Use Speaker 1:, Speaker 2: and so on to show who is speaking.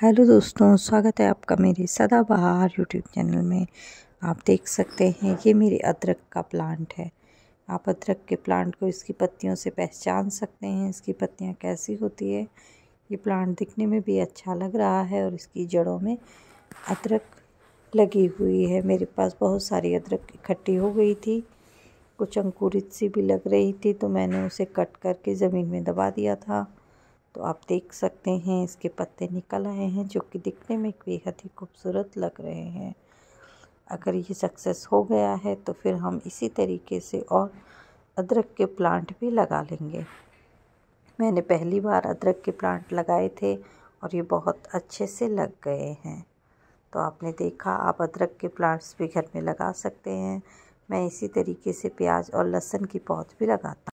Speaker 1: hello दोस्तों स्वागत है आपका मेरे सदाबहार यूट्यूब चैनल में आप देख सकते हैं ये मेरे अदरक का प्लांट है आप अदरक के प्लांट को इसकी पत्तियों से पहचान सकते हैं इसकी पत्तियां कैसी होती है ये प्लांट दिखने में भी अच्छा लग रहा है और इसकी जड़ों में अदरक लगी हुई है मेरे पास बहुत सारी अदरक इकट्ठी हो गई थी कुछ अंकुरित सी भी लग रही थी तो मैंने उसे कट करके ज़मीन में दबा दिया था तो आप देख सकते हैं इसके पत्ते निकल आए हैं जो कि दिखने में बेहद ही खूबसूरत लग रहे हैं अगर ये सक्सेस हो गया है तो फिर हम इसी तरीके से और अदरक के प्लांट भी लगा लेंगे मैंने पहली बार अदरक के प्लांट लगाए थे और ये बहुत अच्छे से लग गए हैं तो आपने देखा आप अदरक के प्लांट्स भी घर में लगा सकते हैं मैं इसी तरीके से प्याज और लहसुन की पौध भी लगाता